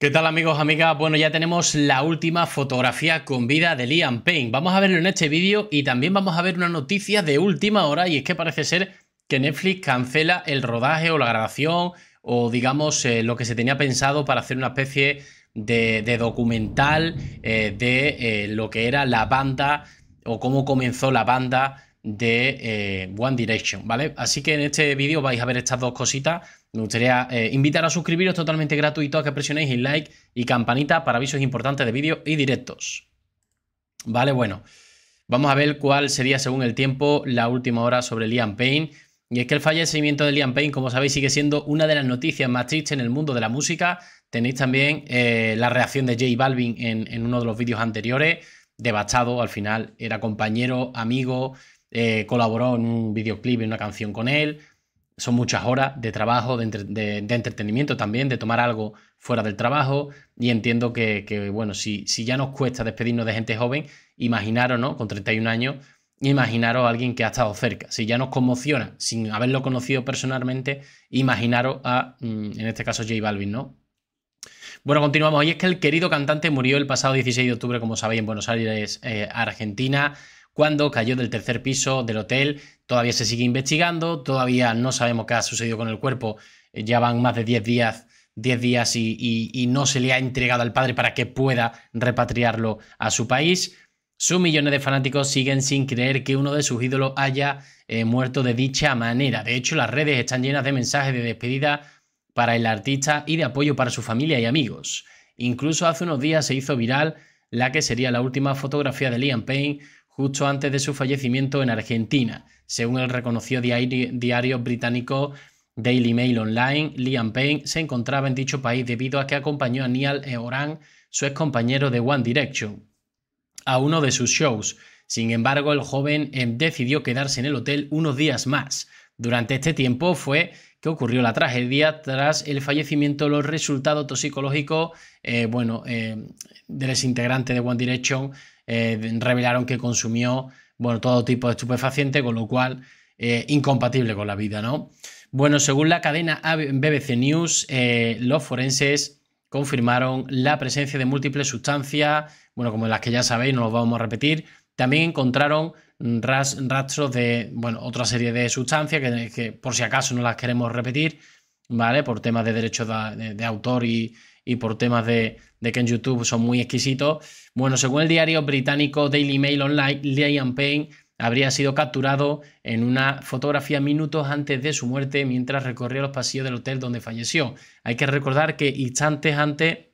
¿Qué tal amigos, amigas? Bueno, ya tenemos la última fotografía con vida de Liam Payne. Vamos a verlo en este vídeo y también vamos a ver una noticia de última hora y es que parece ser que Netflix cancela el rodaje o la grabación o digamos eh, lo que se tenía pensado para hacer una especie de, documental eh, de eh, lo que era la banda o cómo comenzó la banda de eh, One Direction, ¿vale? Así que en este vídeo vais a ver estas dos cositas. Me gustaría eh, invitar a suscribiros totalmente gratuito, a que presionéis el like y campanita para avisos importantes de vídeos y directos. Vale, bueno, vamos a ver cuál sería según el tiempo la última hora sobre Liam Payne. Y es que el fallecimiento de Liam Payne, como sabéis, sigue siendo una de las noticias más tristes en el mundo de la música. Tenéis también eh, la reacción de J Balvin en, uno de los vídeos anteriores, devastado al final, era compañero, amigo, eh, colaboró en un videoclip y una canción con él. Son muchas horas de trabajo, de, entretenimiento también, de tomar algo fuera del trabajo. Y entiendo que, bueno, si, si, ya nos cuesta despedirnos de gente joven, imaginaros, ¿no? Con 31 años, imaginaros a alguien que ha estado cerca. Si ya nos conmociona sin haberlo conocido personalmente, imaginaros a, mm, en este caso, J Balvin, ¿no? Bueno, continuamos. Y es que el querido cantante murió el pasado 16 de octubre, como sabéis, en Buenos Aires, eh, Argentina cuando cayó del tercer piso del hotel. Todavía se sigue investigando, todavía no sabemos qué ha sucedido con el cuerpo. Eh, ya van más de 10 días 10 días y, no se le ha entregado al padre para que pueda repatriarlo a su país. Sus millones de fanáticos siguen sin creer que uno de sus ídolos haya eh, muerto de dicha manera. De hecho, las redes están llenas de mensajes de despedida para el artista y de apoyo para su familia y amigos. Incluso hace unos días se hizo viral la que sería la última fotografía de Liam Payne justo antes de su fallecimiento en Argentina, según el reconocido diario, británico Daily Mail Online, Liam Payne se encontraba en dicho país debido a que acompañó a Neil Oran, su ex compañero de One Direction, a uno de sus shows. Sin embargo, el joven eh, decidió quedarse en el hotel unos días más. Durante este tiempo fue que ocurrió la tragedia tras el fallecimiento, los resultados toxicológicos, eh, bueno, eh, del de One Direction eh, revelaron que consumió bueno, todo tipo de estupefaciente, con lo cual eh, incompatible con la vida, ¿no? Bueno, según la cadena BBC News, eh, los forenses confirmaron la presencia de múltiples sustancias, bueno, como las que ya sabéis, no los vamos a repetir. También encontraron rastros de, bueno, otra serie de sustancias que por si acaso no las queremos repetir, ¿vale? Por temas de derechos de, autor y, y, por temas de, de, que en YouTube son muy exquisitos. Bueno, según el diario británico Daily Mail Online, Liam Payne habría sido capturado en una fotografía minutos antes de su muerte mientras recorría los pasillos del hotel donde falleció. Hay que recordar que instantes antes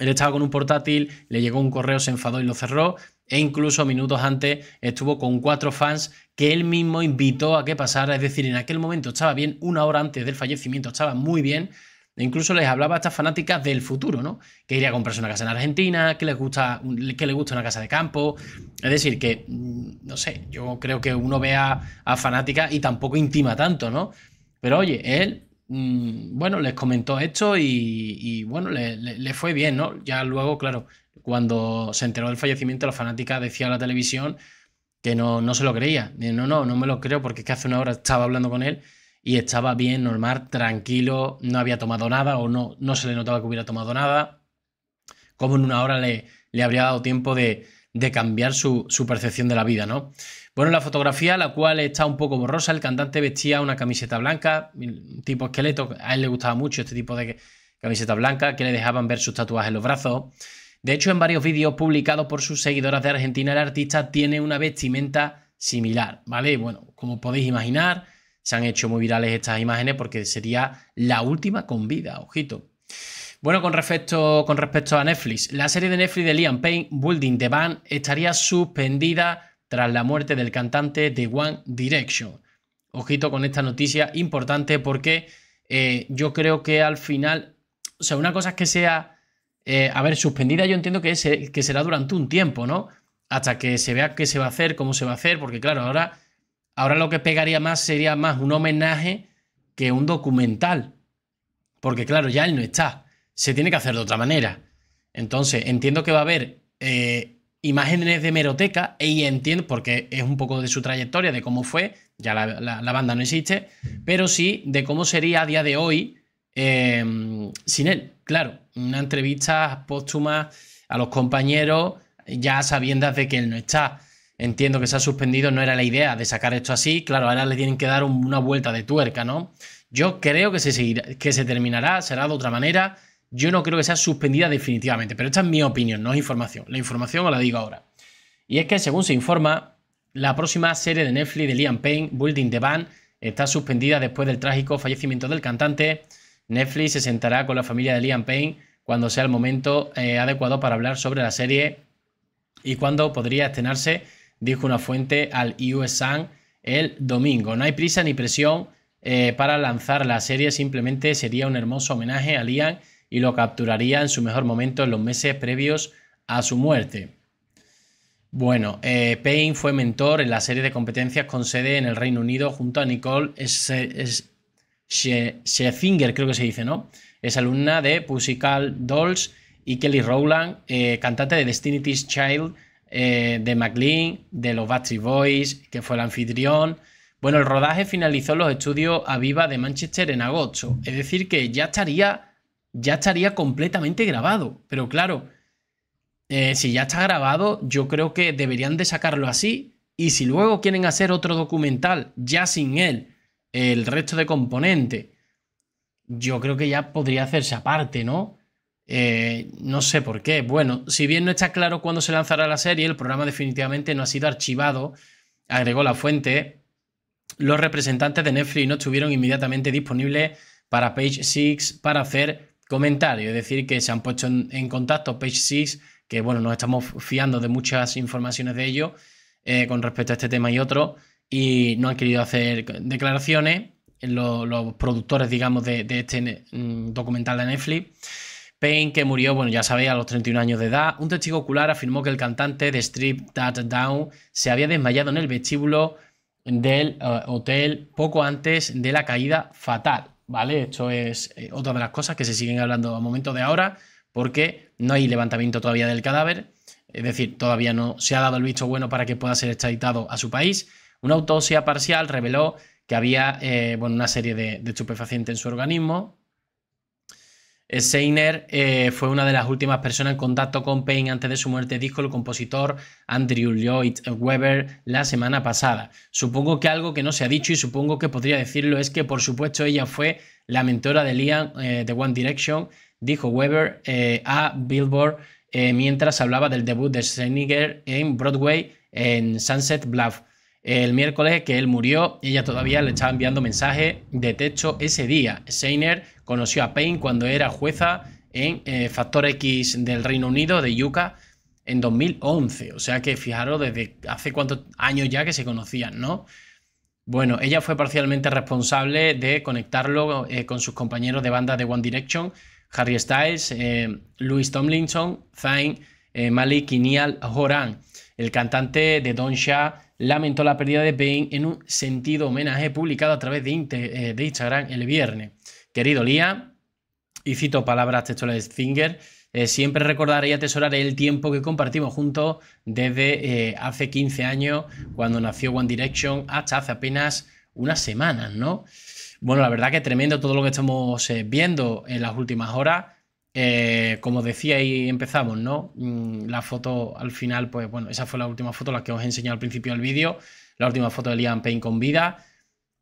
él estaba con un portátil, le llegó un correo, se enfadó y lo cerró e incluso minutos antes estuvo con cuatro fans que él mismo invitó a que pasara, es decir, en aquel momento estaba bien, una hora antes del fallecimiento estaba muy bien, e incluso les hablaba a estas fanáticas del futuro, ¿no? Que iría a comprarse una casa en Argentina, que les gusta, que gusta una casa de campo. Es decir, que, mm, no sé, yo creo que uno ve a, fanáticas y tampoco intima tanto, ¿no? Pero oye, él, mm, bueno, les comentó esto y, bueno, le, fue bien, ¿no? Ya luego, claro, cuando se enteró del fallecimiento, la fanática decía a la televisión que no, se lo creía. no, no, no me lo creo porque es que hace una hora estaba hablando con él y estaba bien, normal, tranquilo, no había tomado nada o no, no se le notaba que hubiera tomado nada. Como en una hora le, le habría dado tiempo de, cambiar su, su, percepción de la vida, ¿no? Bueno, la fotografía, la cual está un poco borrosa, el cantante vestía una camiseta blanca, tipo esqueleto, a él le gustaba mucho este tipo de camiseta blanca, que le dejaban ver sus tatuajes en los brazos. De hecho, en varios vídeos publicados por sus seguidoras de Argentina, el artista tiene una vestimenta similar, ¿vale? Bueno, como podéis imaginar, se han hecho muy virales estas imágenes porque sería la última con vida, ojito. Bueno, con respecto, con respecto a Netflix, la serie de Netflix de Liam Payne, Building the Band, estaría suspendida tras la muerte del cantante de One Direction. Ojito con esta noticia importante porque eh, yo creo que al final, o sea, una cosa es que sea eh, a ver, suspendida yo entiendo que, que será durante un tiempo, ¿no? Hasta que se vea qué se va a hacer, cómo se va a hacer, porque claro, ahora, ahora lo que pegaría más sería más un homenaje que un documental. Porque claro, ya él no está. Se tiene que hacer de otra manera. Entonces, entiendo que va a haber eh, imágenes de meroteca y entiendo, porque es un poco de su trayectoria, de cómo fue, ya la, banda no existe, pero sí de cómo sería a día de hoy Em, sin él. Claro, una entrevista póstuma a los compañeros ya sabiendas de que él no está. Entiendo que se ha suspendido, no era la idea de sacar esto así. Claro, ahora le tienen que dar una vuelta de tuerca, ¿no? Yo creo que se, que se terminará, será de otra manera. Yo no creo que sea suspendida definitivamente, pero esta es mi opinión, no es información. La información os la digo ahora. Y es que, según se informa, la próxima serie de Netflix de Liam Payne, Building the Band, está suspendida después del trágico fallecimiento del cantante Netflix se sentará con la familia de Liam Payne cuando sea el momento eh, adecuado para hablar sobre la serie y cuando podría estrenarse, dijo una fuente al US el domingo. No hay prisa ni presión eh, para lanzar la serie, simplemente sería un hermoso homenaje a Liam y lo capturaría en su mejor momento en los meses previos a su muerte. Bueno, eh, Payne fue mentor en la serie de competencias con sede en el Reino Unido junto a Nicole Finger, creo que se dice, ¿no? Es alumna de musical Dolls y Kelly Rowland, eh, cantante de Destiny's Child, eh, de McLean, de los Battery Boys, que fue el anfitrión. Bueno, el rodaje finalizó los estudios Aviva de Manchester en agosto, es decir que ya estaría, ya estaría completamente grabado, pero claro, eh, si ya está grabado, yo creo que deberían de sacarlo así y si luego quieren hacer otro documental ya sin él, el resto de componente, yo creo que ya podría hacerse aparte, ¿no? Eh, no sé por qué. Bueno, si bien no está claro cuándo se lanzará la serie, el programa definitivamente no ha sido archivado, agregó la fuente. Los representantes de Netflix no estuvieron inmediatamente disponibles para Page 6 para hacer comentarios, es decir, que se han puesto en, contacto Page 6, que bueno, nos estamos fiando de muchas informaciones de ello eh, con respecto a este tema y otro, y no han querido hacer declaraciones los, productores, digamos, de, este mm, documental de Netflix. Payne, que murió, bueno, ya sabéis, a los 31 años de edad, un testigo ocular afirmó que el cantante de Strip That Down se había desmayado en el vestíbulo del eh, hotel poco antes de la caída fatal, ¿vale? Esto es eh, otra de las cosas que se siguen hablando a momento de ahora, porque no hay levantamiento todavía del cadáver, es decir, todavía no se ha dado el visto bueno para que pueda ser extraditado a su país, una autopsia parcial reveló que había eh, bueno, una serie de, estupefacientes en su organismo. Eh, Seiner eh, fue una de las últimas personas en contacto con Payne antes de su muerte, dijo el compositor Andrew Lloyd Webber la semana pasada. Supongo que algo que no se ha dicho y supongo que podría decirlo es que por supuesto ella fue la mentora de Liam de One Direction, dijo Webber a Billboard mientras hablaba del debut de Seiner en Broadway en Sunset Bluff el miércoles que él murió, ella todavía le estaba enviando mensajes de texto ese día. Seiner conoció a Payne cuando era jueza en eh, Factor X del Reino Unido, de Yuca en 2011. O sea que fijaros desde hace cuántos años ya que se conocían, ¿no? Bueno, ella fue parcialmente responsable de conectarlo eh, con sus compañeros de banda de One Direction, Harry Styles, eh, Louis Tomlinson, Zayn, Malik y Horan, el cantante de Don Shah lamentó la pérdida de Payne en un sentido homenaje publicado a través eh, de, Instagram el viernes. Querido Lía, y cito palabras textuales de Finger, eh, siempre recordaré y atesoraré el tiempo que compartimos juntos desde eh, hace 15 años, cuando nació One Direction, hasta hace apenas unas semanas, ¿no? Bueno, la verdad que tremendo todo lo que estamos viendo en las últimas horas. Eh, como decía y empezamos, ¿no? Mm, la foto al final, pues bueno, esa fue la última foto, la que os he enseñado al principio del vídeo, la última foto de Liam Payne con vida.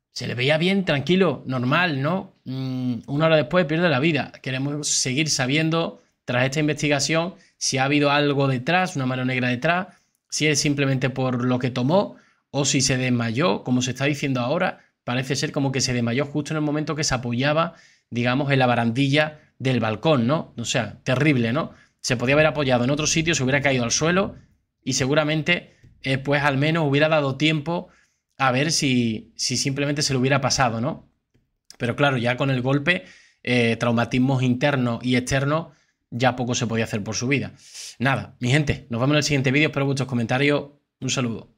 Se le veía bien, tranquilo, normal, ¿no? Mm, una hora después pierde la vida. Queremos seguir sabiendo, tras esta investigación, si ha habido algo detrás, una mano negra detrás, si es simplemente por lo que tomó o si se desmayó, como se está diciendo ahora. Parece ser como que se desmayó justo en el momento que se apoyaba, digamos, en la barandilla del balcón, ¿no? O sea, terrible, ¿no? Se podía haber apoyado en otro sitio, se hubiera caído al suelo y seguramente, eh, pues al menos hubiera dado tiempo a ver si, si simplemente se le hubiera pasado, ¿no? Pero claro, ya con el golpe, eh, traumatismos internos y externos, ya poco se podía hacer por su vida. Nada, mi gente, nos vemos en el siguiente vídeo, espero vuestros comentarios, un saludo.